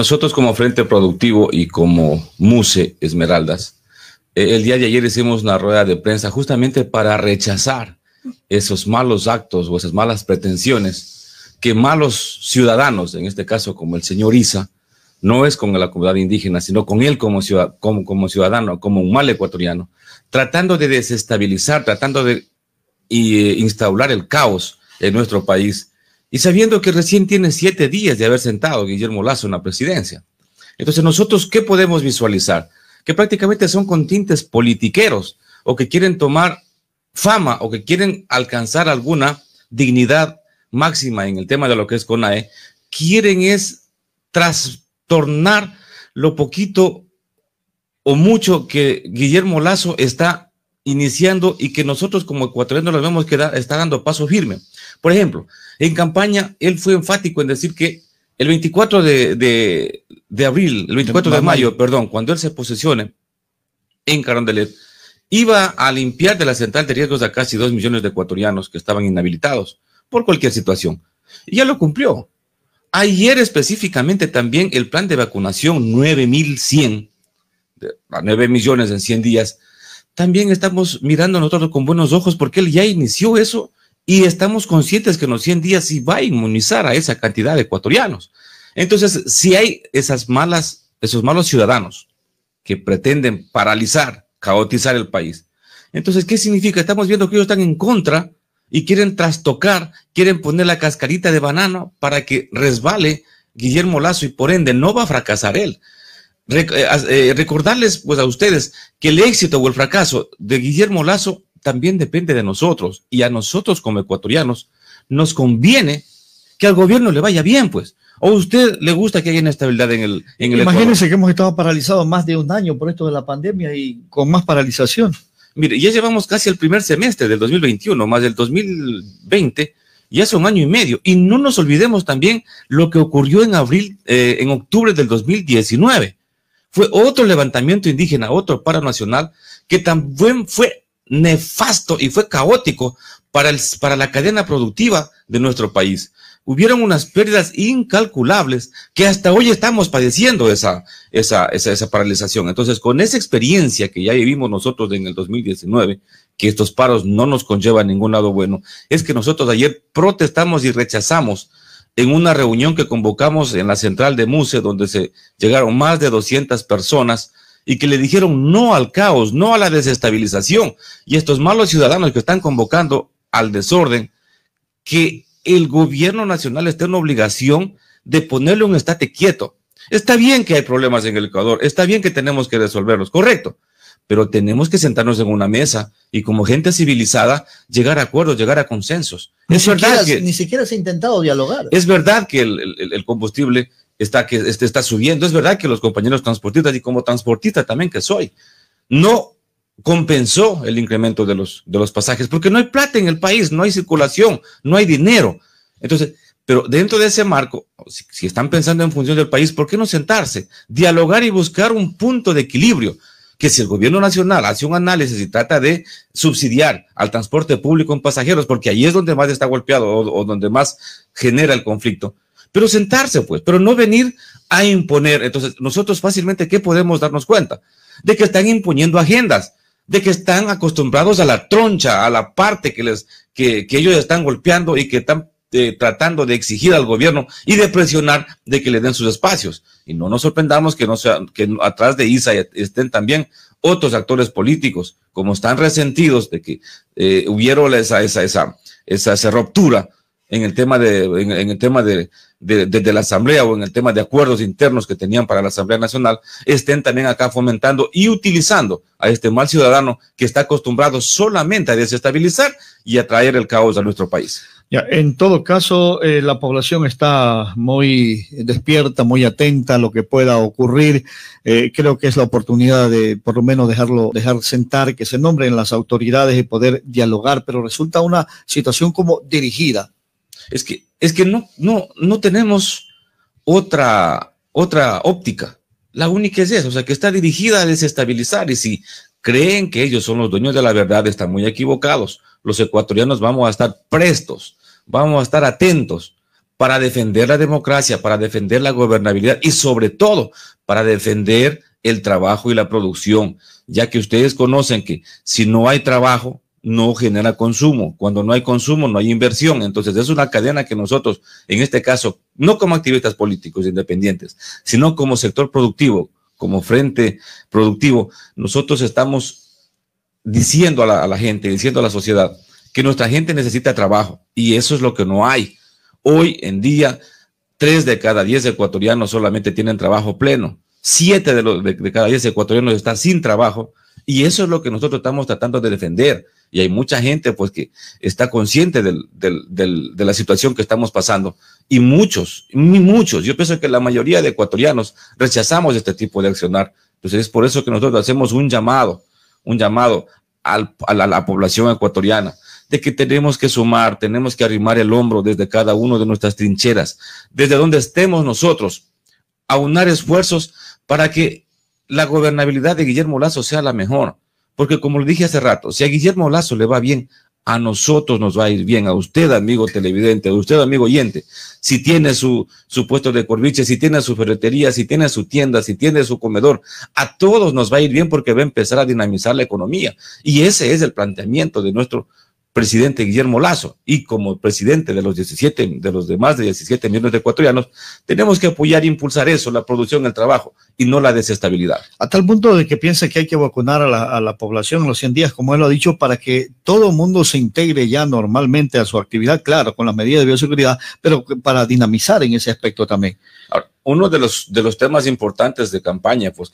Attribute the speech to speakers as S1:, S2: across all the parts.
S1: nosotros como Frente Productivo y como MUSE Esmeraldas, eh, el día de ayer hicimos una rueda de prensa justamente para rechazar esos malos actos o esas malas pretensiones que malos ciudadanos, en este caso como el señor Isa, no es con la comunidad indígena, sino con él como, ciudadano, como un mal ecuatoriano, tratando de desestabilizar, tratando de eh, instaurar el caos en nuestro país y sabiendo que recién tiene siete días de haber sentado Guillermo Lazo en la presidencia. Entonces, nosotros, ¿qué podemos visualizar? Que prácticamente son con politiqueros o que quieren tomar fama o que quieren alcanzar alguna dignidad máxima en el tema de lo que es CONAE, quieren es trastornar lo poquito o mucho que Guillermo Lazo está iniciando y que nosotros como ecuatorianos lo vemos que está dando paso firme. Por ejemplo, en campaña él fue enfático en decir que el 24 de, de, de abril, el 24 de, mayo, perdón, cuando él se posesione en Carondelet, iba a limpiar de la central de riesgos a casi dos millones de ecuatorianos que estaban inhabilitados por cualquier situación. Y ya lo cumplió. Ayer específicamente también el plan de vacunación 9100, 9 millones en 100 días, también estamos mirando nosotros con buenos ojos porque él ya inició eso y estamos conscientes que en los 100 días sí va a inmunizar a esa cantidad de ecuatorianos. Entonces, si hay esas malas, esos malos ciudadanos que pretenden paralizar, caotizar el país, entonces, ¿qué significa? Estamos viendo que ellos están en contra y quieren trastocar, quieren poner la cascarita de banano para que resbale Guillermo Lazo y por ende no va a fracasar él. Eh, eh, recordarles pues a ustedes que el éxito o el fracaso de Guillermo Lazo también depende de nosotros y a nosotros como ecuatorianos nos conviene que al gobierno le vaya bien pues o usted le gusta que haya inestabilidad en el en el imagínense que hemos estado paralizados más de un año por esto de la pandemia y con más paralización mire ya llevamos casi el primer semestre del 2021 más del 2020 ya hace un año y medio y no nos olvidemos también lo que ocurrió en abril eh, en octubre del 2019 fue otro levantamiento indígena, otro paro nacional, que también fue nefasto y fue caótico para, el, para la cadena productiva de nuestro país. Hubieron unas pérdidas incalculables que hasta hoy estamos padeciendo esa, esa, esa paralización. Entonces, con esa experiencia que ya vivimos nosotros en el 2019, que estos paros no nos conllevan a ningún lado bueno, es que nosotros ayer protestamos y rechazamos en una reunión que convocamos en la central de Muse, donde se llegaron más de 200 personas y que le dijeron no al caos, no a la desestabilización y estos malos ciudadanos que están convocando al desorden, que el gobierno nacional esté en obligación de ponerle un estate quieto. Está bien que hay problemas en el Ecuador, está bien que tenemos que resolverlos, correcto, pero tenemos que sentarnos en una mesa y como gente civilizada llegar a acuerdos, llegar a consensos. es verdad que, ni siquiera se ha intentado dialogar. Es verdad que el, combustible está, que, este, está subiendo, es verdad que los compañeros transportistas y como transportista también que soy, no compensó el incremento de los, de los pasajes, porque no hay plata en el país, no hay circulación, no hay dinero. Entonces, pero dentro de ese marco, si, están pensando en función del país, ¿por qué no sentarse, dialogar y buscar un punto de equilibrio? que si el gobierno nacional hace un análisis y trata de subsidiar al transporte público en pasajeros, porque ahí es donde más está golpeado o, donde más genera el conflicto, pero sentarse pues, pero no venir a imponer. Entonces, nosotros fácilmente, ¿qué podemos darnos cuenta? De que están imponiendo agendas, de que están acostumbrados a la troncha, a la parte que les, que, que ellos están golpeando y que están tratando de exigir al gobierno y de presionar de que le den sus espacios. Y no nos sorprendamos que, no sea, que atrás de ISA estén también otros actores políticos, como están resentidos de que eh, hubiera esa, esa, esa, esa, ruptura en el tema de en, el tema de, la asamblea o en el tema de acuerdos internos que tenían para la asamblea nacional estén también acá fomentando y utilizando a este mal ciudadano que está acostumbrado solamente a desestabilizar y a traer el caos a nuestro país en todo caso, eh, la población está muy despierta, muy atenta a lo que pueda ocurrir. Eh, creo que es la oportunidad de, por lo menos, dejarlo, dejar sentar, que se nombren las autoridades y poder dialogar, pero resulta una situación como dirigida. Es que, es que no, no, no tenemos otra, otra óptica. La única es esa, o sea, que está dirigida a desestabilizar y si creen que ellos son los dueños de la verdad, están muy equivocados. Los ecuatorianos vamos a estar prestos vamos a estar atentos para defender la democracia, para defender la gobernabilidad y sobre todo para defender el trabajo y la producción, ya que ustedes conocen que si no hay trabajo, no genera consumo. Cuando no hay consumo, no hay inversión. Entonces es una cadena que nosotros, en este caso, no como activistas políticos independientes, sino como sector productivo, como frente productivo, nosotros estamos diciendo a la, gente, diciendo a la sociedad, que nuestra gente necesita trabajo y eso es lo que no hay. Hoy en día, tres de cada diez ecuatorianos solamente tienen trabajo pleno, siete de, los, cada diez ecuatorianos están sin trabajo y eso es lo que nosotros estamos tratando de defender. Y hay mucha gente pues que está consciente de la situación que estamos pasando. Y muchos, muchos, yo pienso que la mayoría de ecuatorianos rechazamos este tipo de accionar. Entonces es por eso que nosotros hacemos un llamado, un llamado a la población ecuatoriana de que tenemos que sumar, tenemos que arrimar el hombro desde cada uno de nuestras trincheras, desde donde estemos nosotros, aunar esfuerzos para que la gobernabilidad de Guillermo Lazo sea la mejor. Porque como le dije hace rato, si a Guillermo Lazo le va bien, a nosotros nos va a ir bien, a usted, amigo televidente, a usted, amigo oyente, si tiene su, su puesto de corviche, si tiene su ferretería, si tiene su tienda, si tiene su comedor, a todos nos va a ir bien porque va a empezar a dinamizar la economía. Y ese es el planteamiento de nuestro presidente Guillermo Lazo y como presidente de los 17, de los demás de 17 millones de ecuatorianos, tenemos que apoyar e impulsar eso, la producción, el trabajo y no la desestabilidad. A tal punto de que piensa que hay que vacunar a la, población en los 100 días, como él lo ha dicho, para que todo el mundo se integre ya normalmente a su actividad, claro, con las medidas de bioseguridad, pero para dinamizar en ese aspecto también. uno de los, de los temas importantes de campaña, pues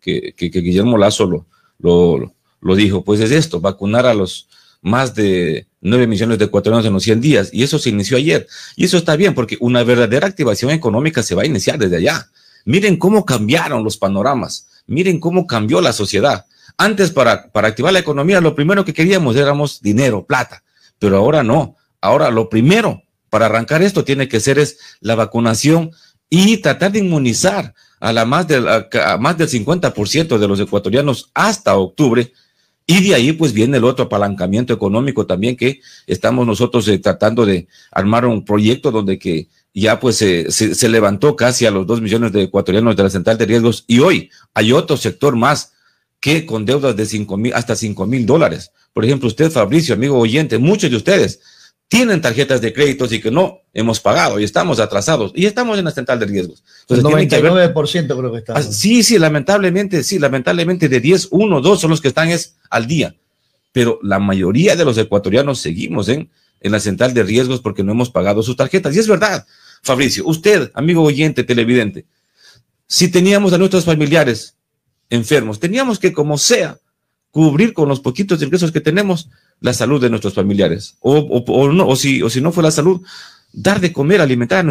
S1: que, que, Guillermo Lazo lo, lo dijo, pues es esto, vacunar a los más de 9 millones de ecuatorianos en los 100 días, y eso se inició ayer. Y eso está bien, porque una verdadera activación económica se va a iniciar desde allá. Miren cómo cambiaron los panoramas, miren cómo cambió la sociedad. Antes para, para activar la economía lo primero que queríamos éramos dinero, plata, pero ahora no. Ahora lo primero para arrancar esto tiene que ser es la vacunación y tratar de inmunizar a, la más, a más del 50% de los ecuatorianos hasta octubre y de ahí pues viene el otro apalancamiento económico también que estamos nosotros eh, tratando de armar un proyecto donde que ya pues se, se, levantó casi a los dos millones de ecuatorianos de la central de riesgos y hoy hay otro sector más que con deudas de cinco mil hasta cinco mil dólares. Por ejemplo, usted Fabricio, amigo oyente, muchos de ustedes tienen tarjetas de créditos y que no hemos pagado y estamos atrasados y estamos en la central de riesgos. 99% creo que está. Ah, sí, sí, lamentablemente, sí, lamentablemente de 10, 1, 2 son los que están es al día. Pero la mayoría de los ecuatorianos seguimos en, en la central de riesgos porque no hemos pagado sus tarjetas. Y es verdad, Fabricio, usted, amigo oyente, televidente, si teníamos a nuestros familiares enfermos, teníamos que, como sea, cubrir con los poquitos ingresos que tenemos la salud de nuestros familiares. O, no, o, si, o si no fue la salud, dar de comer, alimentar a,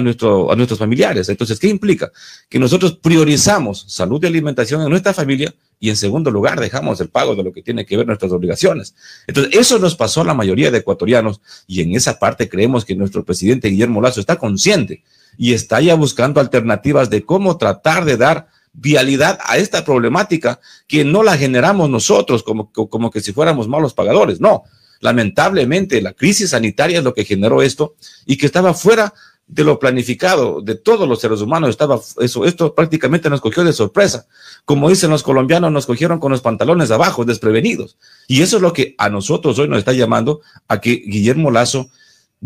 S1: nuestro, a nuestros familiares. Entonces, ¿qué implica? Que nosotros priorizamos salud y alimentación en nuestra familia y en segundo lugar dejamos el pago de lo que tiene que ver nuestras obligaciones. Entonces, eso nos pasó a la mayoría de ecuatorianos y en esa parte creemos que nuestro presidente Guillermo Lazo está consciente y está ya buscando alternativas de cómo tratar de dar vialidad a esta problemática que no la generamos nosotros como, como que si fuéramos malos pagadores. No, lamentablemente la crisis sanitaria es lo que generó esto y que estaba fuera de lo planificado de todos los seres humanos estaba eso esto prácticamente nos cogió de sorpresa como dicen los colombianos nos cogieron con los pantalones abajo desprevenidos y eso es lo que a nosotros hoy nos está llamando a que Guillermo Lazo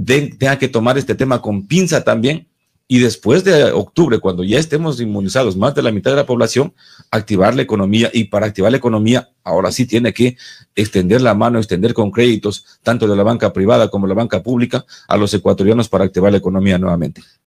S1: tenga que tomar este tema con pinza también y después de octubre, cuando ya estemos inmunizados más de la mitad de la población, activar la economía. Y para activar la economía, ahora sí tiene que extender la mano, extender con créditos, tanto de la banca privada como de la banca pública, a los ecuatorianos para activar la economía nuevamente.